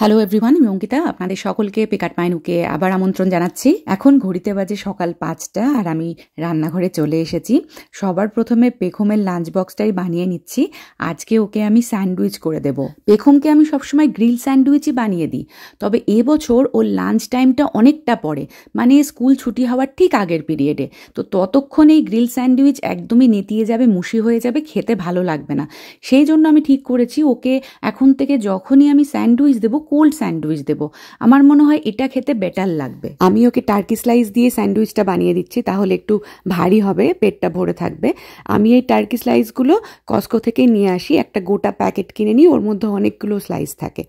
hello everyone আমি অঙ্কিতা আপনাদের সকলকে পেকাট মাইনুকে আবার আমন্ত্রণ জানাচ্ছি এখন ঘড়িতে বাজে সকাল পাঁচটা আর আমি রান্নাঘরে চলে এসেছি সবার প্রথমে পেখমের লাঞ্চ বক্সটাই বানিয়ে নিচ্ছি আজকে ওকে আমি স্যান্ডউইচ করে দেব পেখমকে আমি সবসময় গ্রিল স্যান্ডউইচই বানিয়ে দিই তবে এবছর ওর লাঞ্চ টাইমটা অনেকটা পরে মানে স্কুল ছুটি হওয়ার ঠিক আগের পিরিয়ডে তো ততক্ষণ এই গ্রিল স্যান্ডউইচ একদমই নেতিয়ে যাবে মুশি হয়ে যাবে খেতে ভালো লাগবে না সেই জন্য আমি ঠিক করেছি ওকে এখন থেকে যখনই আমি স্যান্ডউইচ দেবো কোল্ড স্যান্ডউইচ দেবো আমার মনে হয় এটা খেতে বেটার লাগবে আমি ওকে টার্কি স্লাইস দিয়ে স্যান্ডউইচটা বানিয়ে দিচ্ছি তাহলে একটু ভারী হবে পেটটা ভরে থাকবে আমি এই টার্কি স্লাইসগুলো কস্কো থেকে নিয়ে আসি একটা গোটা প্যাকেট কিনে নিই ওর মধ্যে অনেকগুলো স্লাইস থাকে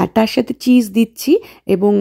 আর তার সাথে চিজ দিচ্ছি এবং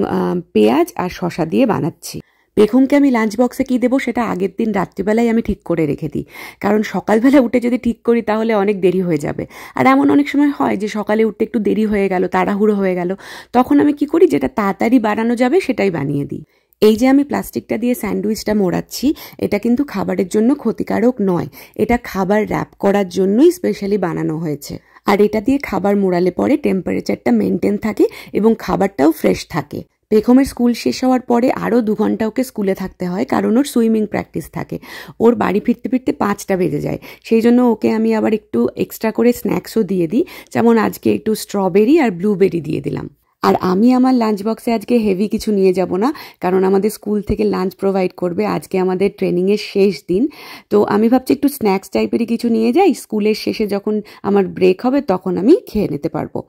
পেঁয়াজ আর শশা দিয়ে বানাচ্ছি পেখমকে আমি লাঞ্চ বক্সে কী দেবো সেটা আগের দিন রাত্রিবেলায় আমি ঠিক করে রেখে দিই কারণ সকালবেলা উঠে যদি ঠিক করি তাহলে অনেক দেরি হয়ে যাবে আর এমন অনেক সময় হয় যে সকালে উঠতে একটু দেরি হয়ে গেল তাড়াহুড়ো হয়ে গেল তখন আমি কি করি যেটা তাড়াতাড়ি বানানো যাবে সেটাই বানিয়ে দিই এই যে আমি প্লাস্টিকটা দিয়ে স্যান্ডউইচটা মোড়াচ্ছি এটা কিন্তু খাবারের জন্য ক্ষতিকারক নয় এটা খাবার র্যাপ করার জন্যই স্পেশালি বানানো হয়েছে আর এটা দিয়ে খাবার মোড়ালে পরে টেম্পারেচারটা মেনটেন থাকে এবং খাবারটাও ফ্রেশ থাকে পেখমের স্কুল শেষ হওয়ার পরে আরও দু ঘন্টা ওকে স্কুলে থাকতে হয় কারণ ওর সুইমিং প্র্যাকটিস থাকে ওর বাড়ি ফিরতে ফিরতে পাঁচটা বেজে যায় সেই জন্য ওকে আমি আবার একটু এক্সট্রা করে স্ন্যাক্সও দিয়ে দিই যেমন আজকে একটু স্ট্রবেরি আর ব্লুবেরি দিয়ে দিলাম আর আমি আমার লাঞ্চ বক্সে আজকে হেভি কিছু নিয়ে যাব না কারণ আমাদের স্কুল থেকে লাঞ্চ প্রোভাইড করবে আজকে আমাদের ট্রেনিংয়ের শেষ দিন তো আমি ভাবছি একটু স্ন্যাক্স টাইপেরই কিছু নিয়ে যাই স্কুলের শেষে যখন আমার ব্রেক হবে তখন আমি খেয়ে নিতে পারবো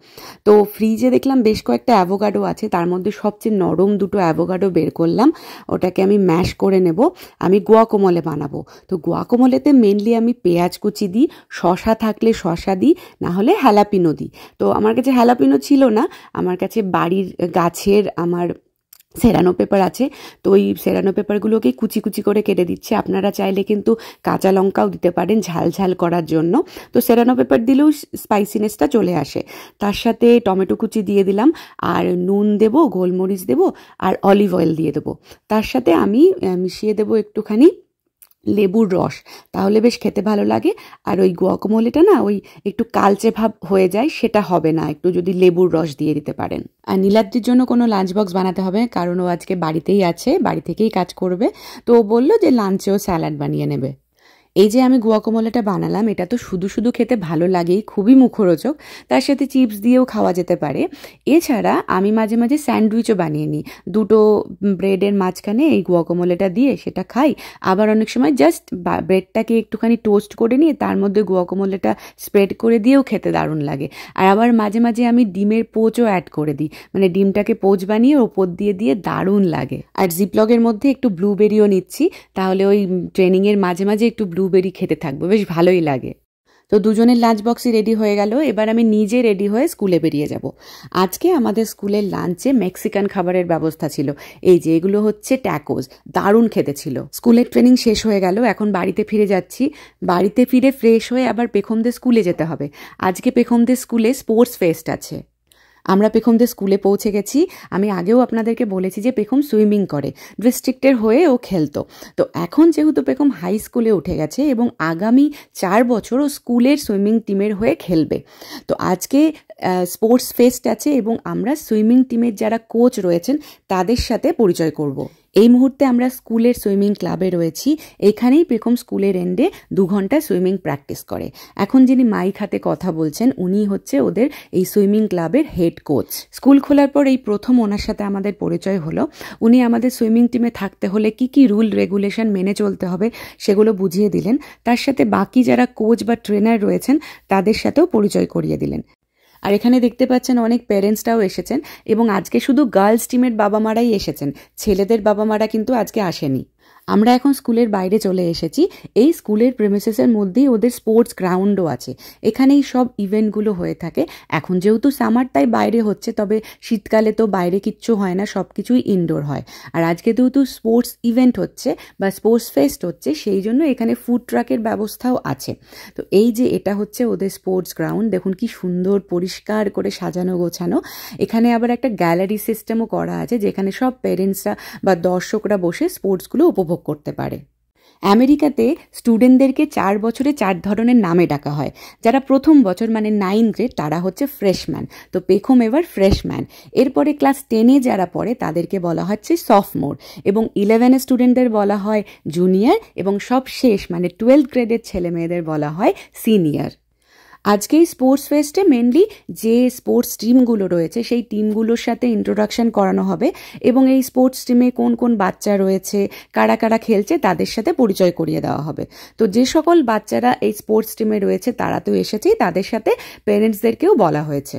তো ফ্রিজে দেখলাম বেশ কয়েকটা অ্যাভোকাডো আছে তার মধ্যে সবচেয়ে নরম দুটো অ্যাভোকাডো বের করলাম ওটাকে আমি ম্যাশ করে নেব আমি গুয়াকোমলে বানাবো তো গুয়াকোমলেতে মেনলি আমি পেঁয়াজ কুচি দিই শশা থাকলে শশা দিই না হলে হ্যালাপিনো দিই তো আমার কাছে হ্যালাপিনো ছিল না আমার কাছে বাড়ির গাছের আমার সেরানো পেপার আছে তো ওই সেরানো পেপারগুলোকেই কুচি কুচি করে কেটে দিচ্ছে আপনারা চাইলে কিন্তু কাঁচা লঙ্কাও দিতে পারেন ঝাল ঝাল করার জন্য তো সেরানো পেপার দিলেও স্পাইসিনেসটা চলে আসে তার সাথে টমেটো কুচি দিয়ে দিলাম আর নুন দেব গোলমরিচ দেব আর অলিভ অয়েল দিয়ে দেবো তার সাথে আমি মিশিয়ে দেবো একটুখানি লেবুর রস তাহলে বেশ খেতে ভালো লাগে আর ওই গোয়াকমলিটা না ওই একটু কালচে ভাব হয়ে যায় সেটা হবে না একটু যদি লেবুর রস দিয়ে দিতে পারেন আর নীলাদ্রির জন্য কোনো লাঞ্চ বক্স বানাতে হবে কারণ ও আজকে বাড়িতেই আছে বাড়ি থেকেই কাজ করবে তো ও বললো যে লাঞ্চেও স্যালাড বানিয়ে নেবে এই যে আমি গুয়াকমলাটা বানালাম এটা তো শুধু শুধু খেতে ভালো লাগেই খুবই মুখরোচক তার সাথে চিপস দিয়েও খাওয়া যেতে পারে এছাড়া আমি মাঝে মাঝে স্যান্ডউইচও বানিয়ে নিই দুটো ব্রেডের মাঝখানে এই কমলাটা দিয়ে সেটা খাই আবার অনেক সময় জাস্ট ব্রেডটাকে একটুখানি টোস্ট করে নিয়ে তার মধ্যে কমলাটা স্প্রেড করে দিয়েও খেতে দারুণ লাগে আর আবার মাঝে মাঝে আমি ডিমের পোচও অ্যাড করে দিই মানে ডিমটাকে পোচ বানিয়ে ওপর দিয়ে দিয়ে দারুণ লাগে আর জিপ্লগের মধ্যে একটু ব্লুবেরিও নিচ্ছি তাহলে ওই ট্রেনিংয়ের মাঝে মাঝে একটু ব্লু ব্লুবেরি খেতে থাকবো বেশ ভালোই লাগে তো দুজনের লাঞ্চ বক্সই রেডি হয়ে গেল এবার আমি নিজে রেডি হয়ে স্কুলে বেরিয়ে যাব আজকে আমাদের স্কুলের লাঞ্চে মেক্সিকান খাবারের ব্যবস্থা ছিল এই যে এগুলো হচ্ছে ট্যাকোজ দারুণ খেতে ছিল স্কুলের ট্রেনিং শেষ হয়ে গেল এখন বাড়িতে ফিরে যাচ্ছি বাড়িতে ফিরে ফ্রেশ হয়ে আবার পেখমদের স্কুলে যেতে হবে আজকে পেখমদের স্কুলে স্পোর্টস ফেস্ট আছে আমরা পেখমদের স্কুলে পৌঁছে গেছি আমি আগেও আপনাদেরকে বলেছি যে পেখম সুইমিং করে ডিস্ট্রিক্টের হয়ে ও খেলতো তো এখন যেহেতু পেখম হাই স্কুলে উঠে গেছে এবং আগামী চার বছর ও স্কুলের সুইমিং টিমের হয়ে খেলবে তো আজকে স্পোর্টস ফেস্ট আছে এবং আমরা সুইমিং টিমের যারা কোচ রয়েছেন তাদের সাথে পরিচয় করব এই মুহূর্তে আমরা স্কুলের সুইমিং ক্লাবে রয়েছি এখানেই প্রথম স্কুলের এন্ডে দু ঘন্টা সুইমিং প্র্যাকটিস করে এখন যিনি মাইক হাতে কথা বলছেন উনি হচ্ছে ওদের এই সুইমিং ক্লাবের হেড কোচ স্কুল খোলার পর এই প্রথম ওনার সাথে আমাদের পরিচয় হলো উনি আমাদের সুইমিং টিমে থাকতে হলে কি কি রুল রেগুলেশন মেনে চলতে হবে সেগুলো বুঝিয়ে দিলেন তার সাথে বাকি যারা কোচ বা ট্রেনার রয়েছেন তাদের সাথেও পরিচয় করিয়ে দিলেন আর এখানে দেখতে পাচ্ছেন অনেক প্যারেন্টসরাও এসেছেন এবং আজকে শুধু গার্লস টিমের বাবা মারাই এসেছেন ছেলেদের বাবা মারা কিন্তু আজকে আসেনি আমরা এখন স্কুলের বাইরে চলে এসেছি এই স্কুলের প্রেমেসেসের মধ্যেই ওদের স্পোর্টস গ্রাউন্ডও আছে এখানেই সব ইভেন্টগুলো হয়ে থাকে এখন যেহেতু সামার তাই বাইরে হচ্ছে তবে শীতকালে তো বাইরে কিচ্ছু হয় না সব কিছুই ইনডোর হয় আর আজকে যেহেতু স্পোর্টস ইভেন্ট হচ্ছে বা স্পোর্টস ফেস্ট হচ্ছে সেই জন্য এখানে ফুড ট্রাকের ব্যবস্থাও আছে তো এই যে এটা হচ্ছে ওদের স্পোর্টস গ্রাউন্ড দেখুন কি সুন্দর পরিষ্কার করে সাজানো গোছানো এখানে আবার একটা গ্যালারি সিস্টেমও করা আছে যেখানে সব পেরেন্টসরা বা দর্শকরা বসে স্পোর্টসগুলো উপভোগ উপভোগ করতে পারে আমেরিকাতে স্টুডেন্টদেরকে চার বছরে চার ধরনের নামে ডাকা হয় যারা প্রথম বছর মানে নাইন গ্রেড তারা হচ্ছে ফ্রেশম্যান তো পেখম এবার ফ্রেশম্যান এরপরে ক্লাস টেনে যারা পড়ে তাদেরকে বলা হচ্ছে সফমোর এবং ইলেভেনের স্টুডেন্টদের বলা হয় জুনিয়র এবং সব শেষ মানে টুয়েলভ গ্রেডের ছেলে মেয়েদের বলা হয় সিনিয়র আজকে এই স্পোর্টস ফেস্টে মেনলি যে স্পোর্টস টিমগুলো রয়েছে সেই টিমগুলোর সাথে ইন্ট্রোডাকশন করানো হবে এবং এই স্পোর্টস টিমে কোন কোন বাচ্চা রয়েছে কারা কারা খেলছে তাদের সাথে পরিচয় করিয়ে দেওয়া হবে তো যে সকল বাচ্চারা এই স্পোর্টস টিমে রয়েছে তারা তো এসেছেই তাদের সাথে পেরেন্টসদেরকেও বলা হয়েছে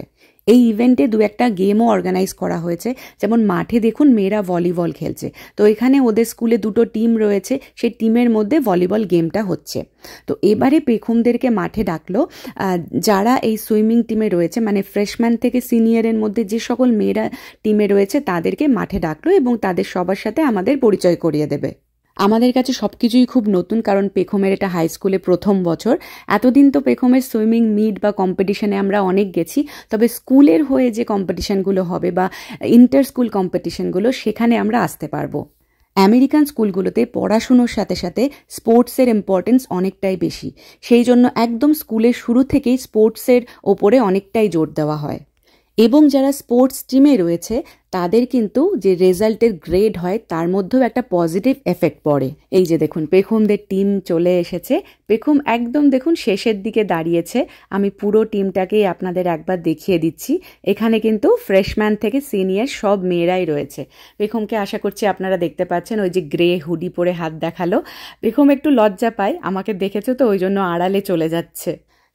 এই ইভেন্টে দু একটা গেমও অর্গানাইজ করা হয়েছে যেমন মাঠে দেখুন মেয়েরা ভলিবল খেলছে তো এখানে ওদের স্কুলে দুটো টিম রয়েছে সেই টিমের মধ্যে ভলিবল গেমটা হচ্ছে তো এবারে পেখমদেরকে মাঠে ডাকলো যারা এই সুইমিং টিমে রয়েছে মানে ফ্রেশম্যান থেকে সিনিয়রের মধ্যে যে সকল মেয়েরা টিমে রয়েছে তাদেরকে মাঠে ডাকলো এবং তাদের সবার সাথে আমাদের পরিচয় করিয়ে দেবে আমাদের কাছে সব কিছুই খুব নতুন কারণ পেখমের এটা হাই স্কুলে প্রথম বছর এতদিন তো পেখমের সুইমিং মিট বা কম্পিটিশনে আমরা অনেক গেছি তবে স্কুলের হয়ে যে কম্পিটিশানগুলো হবে বা ইন্টার স্কুল কম্পিটিশানগুলো সেখানে আমরা আসতে পারবো আমেরিকান স্কুলগুলোতে পড়াশুনোর সাথে সাথে স্পোর্টসের ইম্পর্টেন্স অনেকটাই বেশি সেই জন্য একদম স্কুলের শুরু থেকেই স্পোর্টসের ওপরে অনেকটাই জোর দেওয়া হয় এবং যারা স্পোর্টস টিমে রয়েছে তাদের কিন্তু যে রেজাল্টের গ্রেড হয় তার মধ্যেও একটা পজিটিভ এফেক্ট পড়ে এই যে দেখুন পেখমদের টিম চলে এসেছে পেখম একদম দেখুন শেষের দিকে দাঁড়িয়েছে আমি পুরো টিমটাকেই আপনাদের একবার দেখিয়ে দিচ্ছি এখানে কিন্তু ফ্রেশম্যান থেকে সিনিয়র সব মেয়েরাই রয়েছে পেখমকে আশা করছি আপনারা দেখতে পাচ্ছেন ওই যে গ্রে হুডি পরে হাত দেখালো পেখম একটু লজ্জা পায় আমাকে দেখেছো তো ওই জন্য আড়ালে চলে যাচ্ছে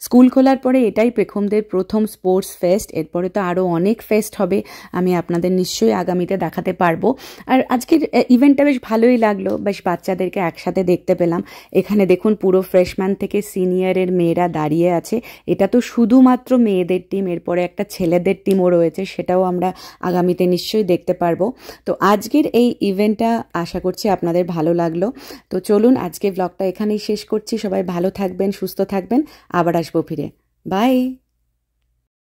স্কুল খোলার পরে এটাই পেখমদের প্রথম স্পোর্টস ফেস্ট এরপরে তো আরও অনেক ফেস্ট হবে আমি আপনাদের নিশ্চয়ই আগামীতে দেখাতে পারবো আর আজকের ইভেন্টটা বেশ ভালোই লাগলো বেশ বাচ্চাদেরকে একসাথে দেখতে পেলাম এখানে দেখুন পুরো ফ্রেশম্যান থেকে সিনিয়রের মেয়েরা দাঁড়িয়ে আছে এটা তো শুধুমাত্র মেয়েদের টিম এরপরে একটা ছেলেদের টিমও রয়েছে সেটাও আমরা আগামীতে নিশ্চয়ই দেখতে পারবো তো আজকের এই ইভেন্টটা আশা করছি আপনাদের ভালো লাগলো তো চলুন আজকে ব্লগটা এখানেই শেষ করছি সবাই ভালো থাকবেন সুস্থ থাকবেন আবার আস আসবো ফিরে বাই